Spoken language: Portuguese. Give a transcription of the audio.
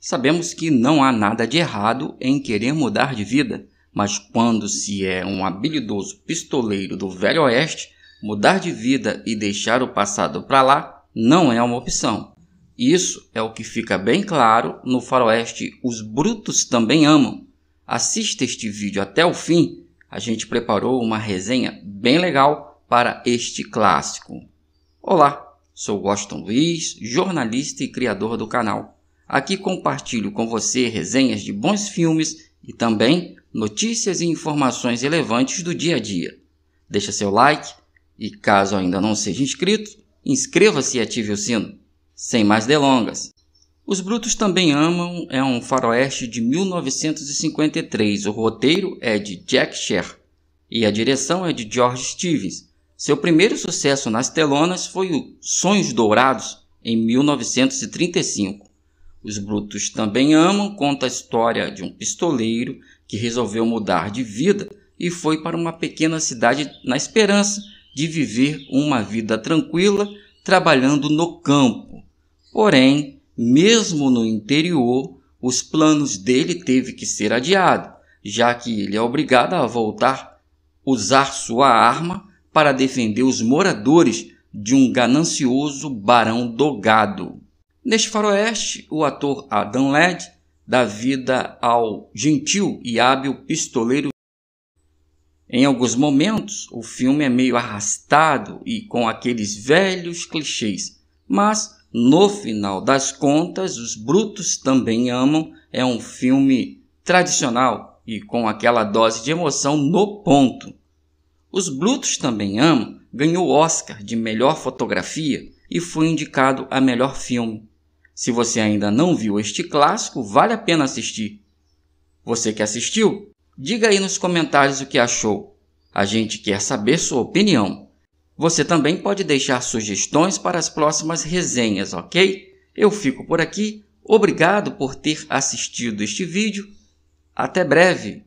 Sabemos que não há nada de errado em querer mudar de vida, mas quando se é um habilidoso pistoleiro do Velho Oeste, mudar de vida e deixar o passado para lá não é uma opção. Isso é o que fica bem claro no Faroeste Os Brutos Também Amam. Assista este vídeo até o fim, a gente preparou uma resenha bem legal para este clássico. Olá, sou Washington Luiz, jornalista e criador do canal. Aqui compartilho com você resenhas de bons filmes e também notícias e informações relevantes do dia a dia. Deixa seu like e, caso ainda não seja inscrito, inscreva-se e ative o sino. Sem mais delongas. Os Brutos Também Amam é um faroeste de 1953. O roteiro é de Jack Sher e a direção é de George Stevens. Seu primeiro sucesso nas telonas foi o Sonhos Dourados, em 1935. Os Brutos também amam conta a história de um pistoleiro que resolveu mudar de vida e foi para uma pequena cidade na esperança de viver uma vida tranquila trabalhando no campo. Porém, mesmo no interior, os planos dele teve que ser adiado, já que ele é obrigado a voltar usar sua arma para defender os moradores de um ganancioso barão dogado. Neste faroeste, o ator Adam Led dá vida ao gentil e hábil pistoleiro. Em alguns momentos, o filme é meio arrastado e com aqueles velhos clichês, mas no final das contas, Os Brutos Também Amam é um filme tradicional e com aquela dose de emoção no ponto. Os Brutos Também Amam ganhou o Oscar de melhor fotografia e foi indicado a melhor filme. Se você ainda não viu este clássico, vale a pena assistir. Você que assistiu, diga aí nos comentários o que achou. A gente quer saber sua opinião. Você também pode deixar sugestões para as próximas resenhas, ok? Eu fico por aqui. Obrigado por ter assistido este vídeo. Até breve!